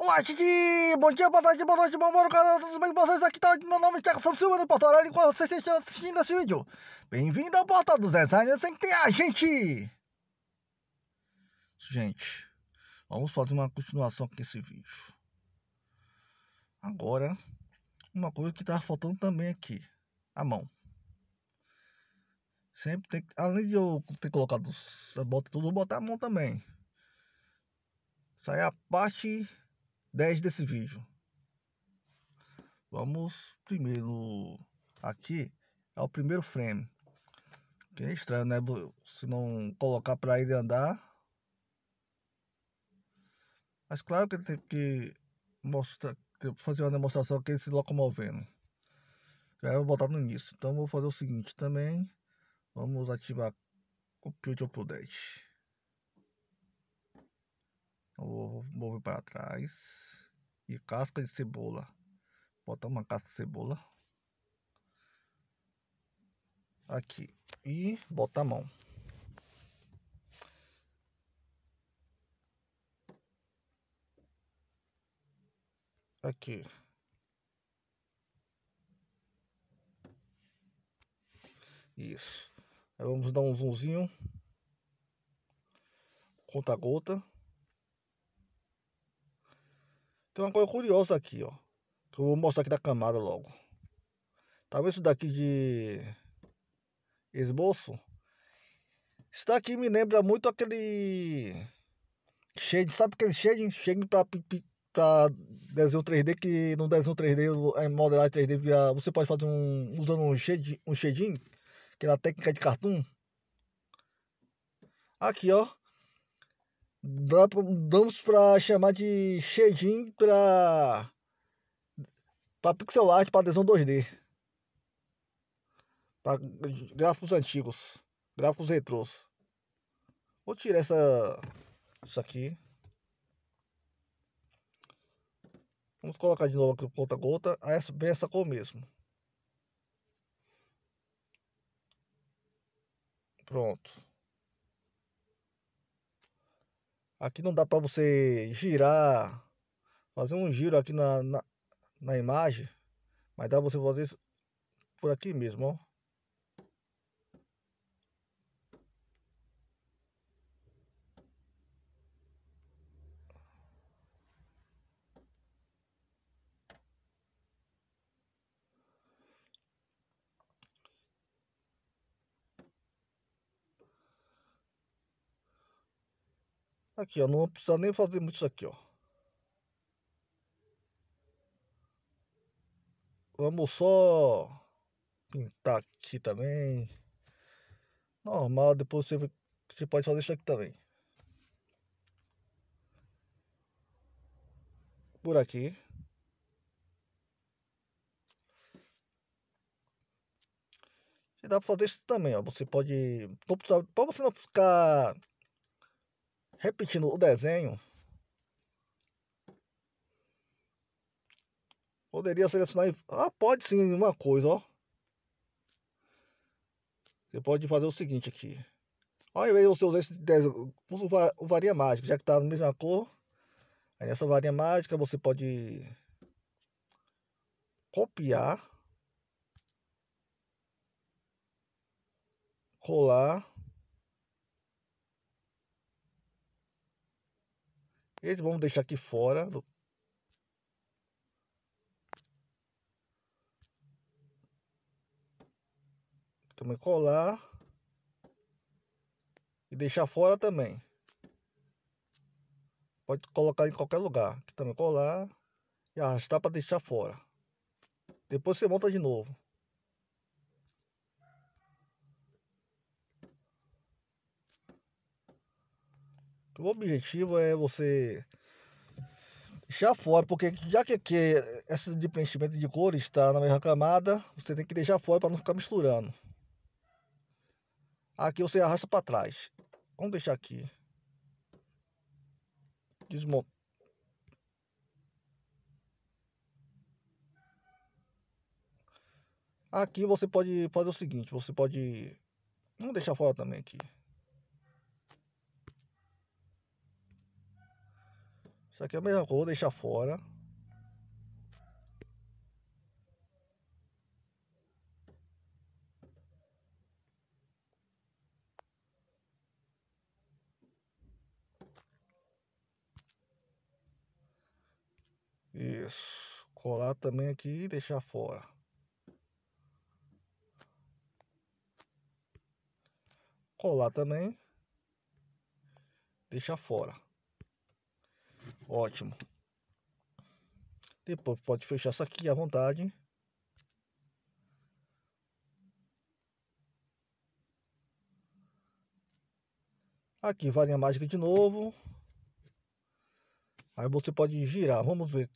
Olá, Titi! Bom dia, boa tarde, boa noite, bom moro, canal, tudo bem com vocês? Aqui tá meu nome é são Silva do Portal Aurélio, enquanto vocês estão assistindo esse vídeo. Bem-vindo ao Portal dos Designers sem ter a gente! Gente, vamos fazer uma continuação aqui nesse vídeo. Agora, uma coisa que tá faltando também aqui, a mão. Sempre tem que, além de eu ter colocado, bota tudo, botar a mão também. Isso aí é a parte 10 desse vídeo. Vamos primeiro aqui ao é primeiro frame. Que é estranho, né? Se não colocar para ele andar. Mas claro que tem que mostrar, fazer uma demonstração que ele se locomovendo. Já vou botar no início. Então vou fazer o seguinte também. Vamos ativar Compute Update. Vou mover para trás e casca de cebola. Bota uma casca de cebola aqui e bota a mão. Aqui. Isso. Aí vamos dar um zoomzinho. Conta a gota. Tem uma coisa curiosa aqui, ó. Que eu vou mostrar aqui da camada logo. Tá vendo isso daqui de esboço? Isso daqui me lembra muito aquele shade, sabe aquele shade? Shade para desenho 3D que no desenho 3D, em modelagem 3D, via, você pode fazer um usando um shade, um shading, que é a técnica de cartoon. Aqui, ó, dá, damos para chamar de shading para para pixel art, para adesão 2D. Para gráficos antigos, gráficos retrôs. Vou tirar essa isso aqui. Vamos colocar de novo aqui ponta-gota, bem essa cor mesmo. Pronto. Aqui não dá para você girar, fazer um giro aqui na, na, na imagem, mas dá pra você fazer isso por aqui mesmo, ó. Aqui, ó, não precisa nem fazer muito isso aqui, ó. Vamos só pintar aqui também. Normal, depois você, você pode fazer isso aqui também. Por aqui. E dá pra fazer isso também, ó. Você pode... Não precisa, pra você não ficar repetindo o desenho, poderia selecionar. Ah, pode sim, uma coisa, ó. Você pode fazer o seguinte aqui. Ao invés de você usar esse desenho, usa o varinha mágica, já que está na mesma cor. Aí nessa varinha mágica você pode copiar, colar Eles vão deixar aqui fora. Também colar. E deixar fora também. Pode colocar em qualquer lugar. Aqui também colar. E arrastar para deixar fora. Depois você monta de novo. O objetivo é você deixar fora, porque já que, que essa de preenchimento de cores está na mesma camada, você tem que deixar fora para não ficar misturando. Aqui você arrasta para trás. Vamos deixar aqui. Desmontar. Aqui você pode fazer o seguinte, você pode... Vamos deixar fora também aqui. Isso aqui é a mesma coisa, vou deixar fora. Isso. Colar também aqui e deixar fora. Colar também. Deixar fora. Ótimo. Depois pode fechar isso aqui à vontade. Aqui, varinha mágica de novo. Aí você pode girar. Vamos ver.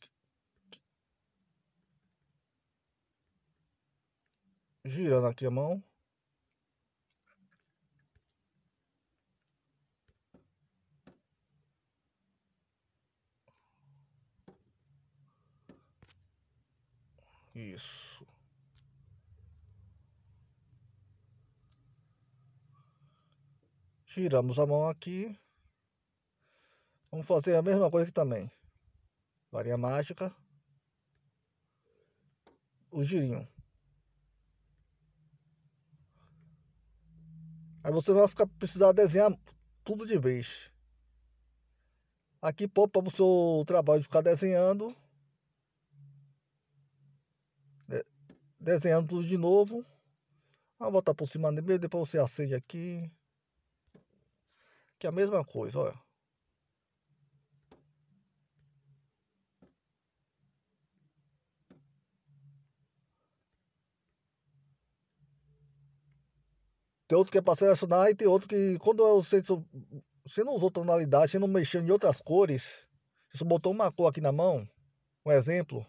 Girando aqui a mão. Isso. Tiramos a mão aqui. Vamos fazer a mesma coisa aqui também. Varinha mágica. O girinho. Aí você vai ficar, precisar desenhar tudo de vez. Aqui poupa o seu trabalho de ficar desenhando. desenhando tudo de novo. Ah, vou botar por cima dele, depois você acende aqui. Que é a mesma coisa, olha. Tem outro que é para selecionar e tem outro que quando você, você não usou tonalidade, você não mexeu em outras cores, você botou uma cor aqui na mão, um exemplo,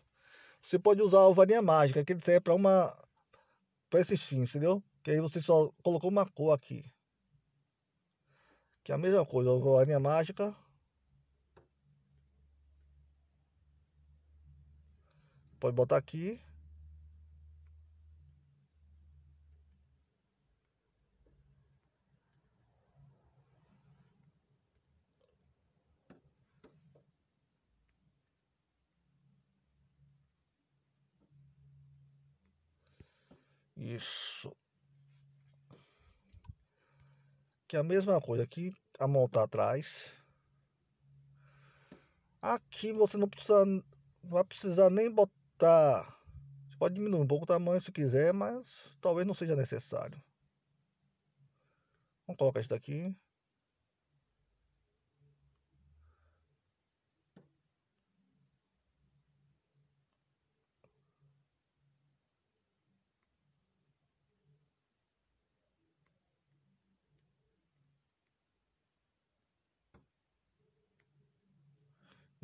você pode usar a varinha mágica, que ele serve para uma para esses fins, entendeu? Que aí você só colocou uma cor aqui. Que é a mesma coisa, a varinha mágica. Pode botar aqui. Isso. Que é a mesma coisa aqui, a montar atrás. Aqui você não precisa, não vai precisar nem botar. Você pode diminuir um pouco o tamanho se quiser, mas talvez não seja necessário. Vamos colocar isso daqui.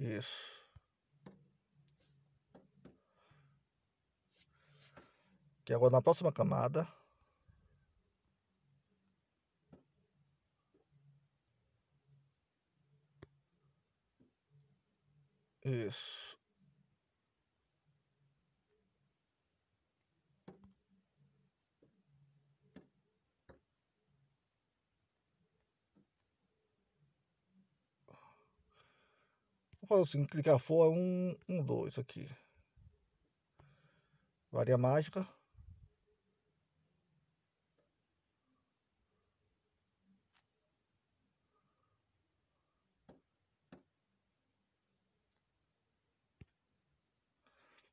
Isso. E agora na próxima camada. Isso. fazer o seguinte, clicar for é um, um dois aqui. Varia mágica.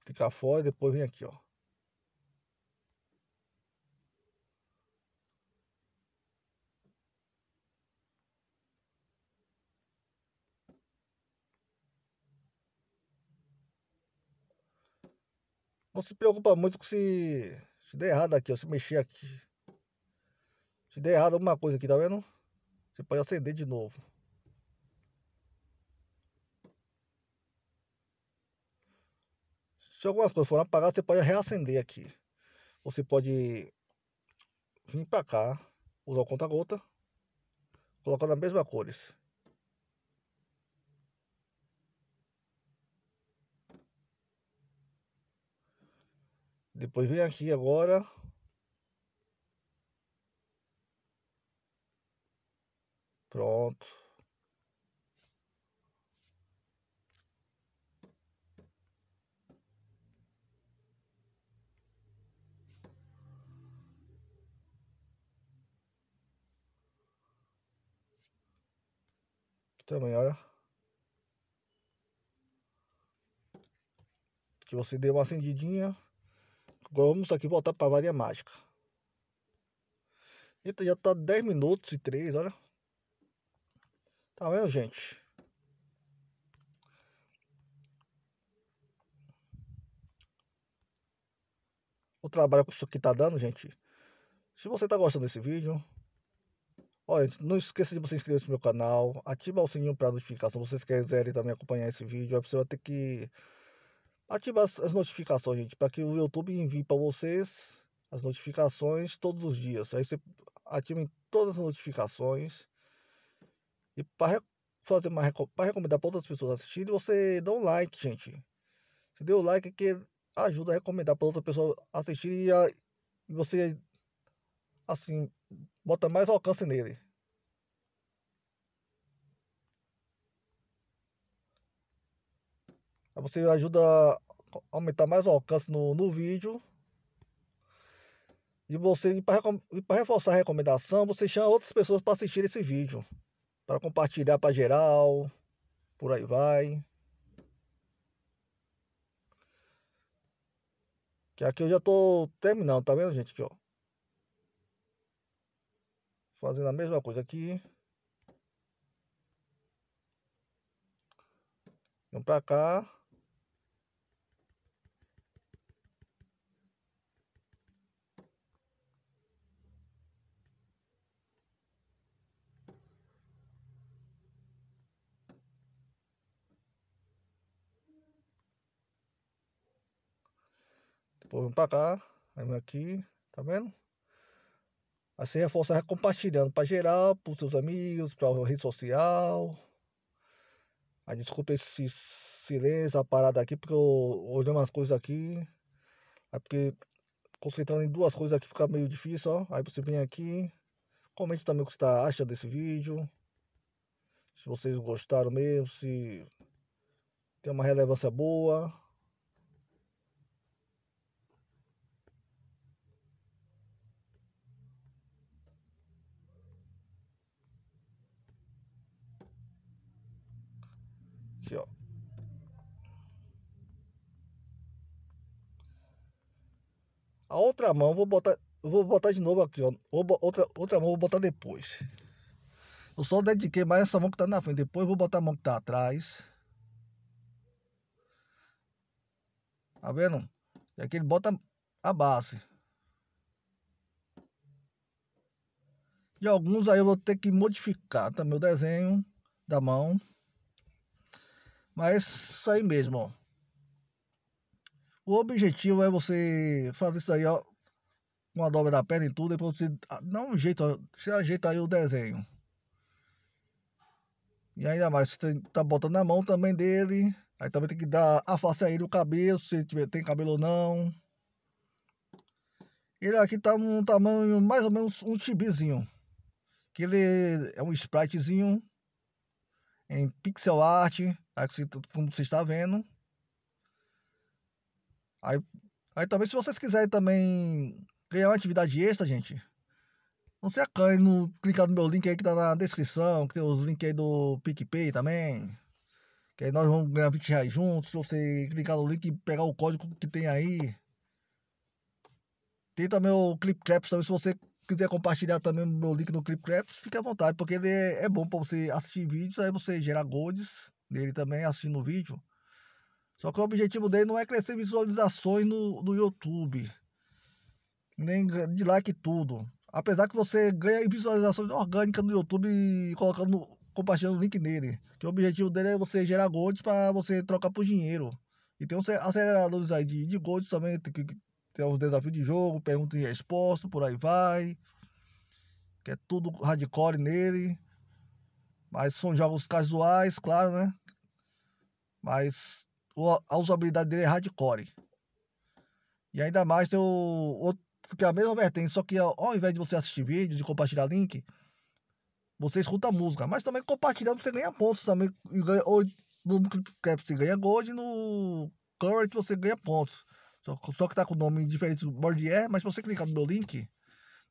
Clicar fora e depois vem aqui, ó. Não se preocupa muito com se. Se der errado aqui, ó. Se mexer aqui. Se der errado alguma coisa aqui, tá vendo? Você pode acender de novo. Se algumas coisas forem apagadas, você pode reacender aqui. Você pode vir para cá, usar o conta-gota, colocar na mesma cores. Depois vem aqui agora. Pronto. Também, tá olha. Que você deu uma acendidinha. Agora vamos aqui voltar para a varinha mágica. Eita, já tá 10 minutos e 3, olha. Tá vendo, gente? O trabalho que isso aqui tá dando, gente. Se você tá gostando desse vídeo, olha, não esqueça de você inscrever no meu canal, ativar o sininho para notificação se vocês quiserem também acompanhar esse vídeo. você vai ter que Ative as, as notificações, gente, para que o YouTube envie para vocês as notificações todos os dias. Aí você em todas as notificações. E para fazer uma para recomendar para outras pessoas assistirem, você dá um like, gente. Você deu um like que ajuda a recomendar para outra pessoa assistir e, a, e você assim bota mais alcance nele. Você ajuda a aumentar mais o alcance no, no vídeo. E você, para reforçar a recomendação, você chama outras pessoas para assistir esse vídeo. Para compartilhar para geral. Por aí vai. Que aqui eu já tô terminando, tá vendo, gente? Aqui, ó. Fazendo a mesma coisa aqui. Vamos para cá. Pô, vem pra cá, aí vem aqui, tá vendo? Assim reforçar compartilhando pra geral, pros seus amigos, pra rede social. Aí desculpa esse silêncio, a parada aqui, porque eu olhei umas coisas aqui. Aí é porque concentrando em duas coisas aqui fica meio difícil, ó. Aí você vem aqui, comente também o que você acha tá achando desse vídeo. Se vocês gostaram mesmo, se tem uma relevância boa. a outra mão vou botar, vou botar de novo aqui, ó. Outra, outra mão vou botar depois. Eu só dediquei mais essa mão que tá na frente. Depois vou botar a mão que tá atrás. Tá vendo? E aqui ele bota a base. E alguns aí eu vou ter que modificar também tá? o desenho da mão. Mas isso aí mesmo, ó. O objetivo é você fazer isso aí, ó. com a dobra da perna e tudo. Depois você dá um jeito, você ajeita aí o desenho. E ainda mais, você tá botando na mão também dele. Aí também tem que dar a face aí o cabelo, se tiver, tem cabelo ou não. Ele aqui tá um tamanho mais ou menos um tibizinho. Que ele é um spritezinho em pixel art, como você está vendo. Aí, aí também, se vocês quiserem também ganhar uma atividade extra, gente, não se acanhe no clicar no meu link aí que tá na descrição, que tem os links aí do PicPay também. Que aí nós vamos ganhar 20 reais juntos. Se você clicar no link e pegar o código que tem aí. Tem também o Clip também. Se você quiser compartilhar também o meu link no Clip Claps, fique à vontade, porque ele é, é bom para você assistir vídeos, aí você gera golds nele também assistindo o vídeo. Só que o objetivo dele não é crescer visualizações no, no YouTube. Nem de like tudo. Apesar que você ganha visualizações orgânicas no YouTube colocando, compartilhando o link nele. Que o objetivo dele é você gerar golds para você trocar por dinheiro. E tem uns aceleradores aí de, de golds também, tem, tem uns desafios de jogo, pergunta e resposta, por aí vai. Que é tudo hardcore nele. Mas são jogos casuais, claro, né? Mas a usabilidade dele é hardcore. E ainda mais tem o, outro, que é a mesma vertente, só que ao invés de você assistir vídeo e compartilhar link, você escuta música. Mas também compartilhando você ganha pontos também. Ou no Clipcap você ganha gold no Current você ganha pontos. Só, só que tá com o nome diferente do Bordier, é, mas se você clicar no meu link,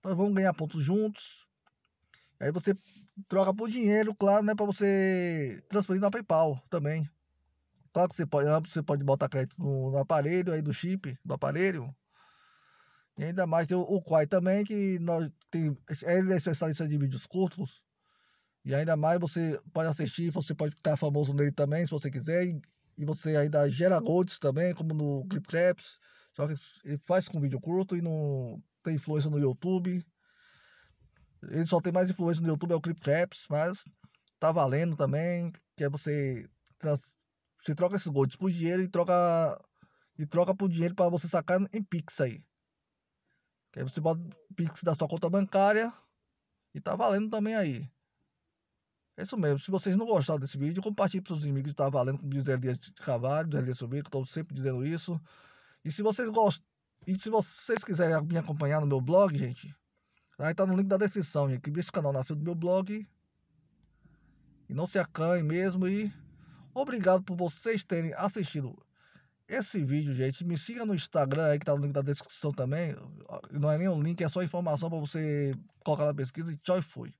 nós vamos ganhar pontos juntos. Aí você troca por dinheiro, claro, né? Pra você transferir na PayPal também. Claro que você pode, você pode botar crédito no, no aparelho, aí do chip do aparelho. E ainda mais tem o, o Quai também, que nós tem, ele é especialista de vídeos curtos. E ainda mais você pode assistir, você pode ficar famoso nele também, se você quiser. E, e você ainda gera golds também, como no Clip Claps. Só que ele faz com vídeo curto e não tem influência no YouTube. Ele só tem mais influência no YouTube, é o Clip Claps, mas tá valendo também, que é você trans, você troca esses golds por dinheiro e troca. E troca por dinheiro para você sacar em Pix aí. Que aí você bota Pix da sua conta bancária. E tá valendo também aí. É isso mesmo. Se vocês não gostaram desse vídeo, compartilhe para os amigos. Tá valendo, como diz de Carvalho, do de subir que estou sempre dizendo isso. E se vocês gostam. E se vocês quiserem me acompanhar no meu blog, gente, aí tá no link da descrição, gente. Que esse canal nasceu do meu blog. E não se acanhe mesmo e. Obrigado por vocês terem assistido esse vídeo, gente. Me siga no Instagram aí, que tá no link da descrição também. Não é nem um link, é só informação para você colocar na pesquisa. E tchau e fui.